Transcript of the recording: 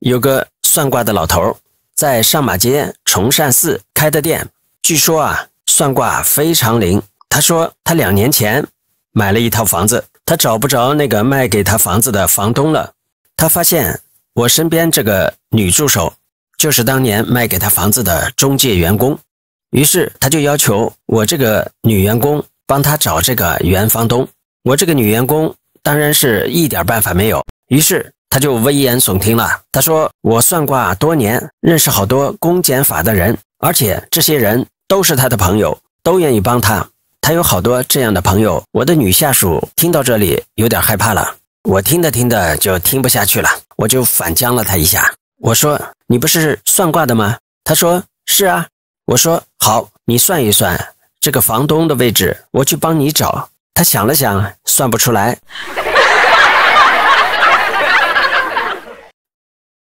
有个算卦的老头，在上马街崇善寺开的店，据说啊，算卦非常灵。他说他两年前买了一套房子，他找不着那个卖给他房子的房东了。他发现我身边这个女助手，就是当年卖给他房子的中介员工，于是他就要求我这个女员工帮他找这个原房东。我这个女员工当然是一点办法没有，于是。他就危言耸听了，他说：“我算卦多年，认识好多公检法的人，而且这些人都是他的朋友，都愿意帮他。他有好多这样的朋友。”我的女下属听到这里有点害怕了，我听着听着就听不下去了，我就反将了他一下，我说：“你不是算卦的吗？”他说：“是啊。”我说：“好，你算一算这个房东的位置，我去帮你找。”他想了想，算不出来。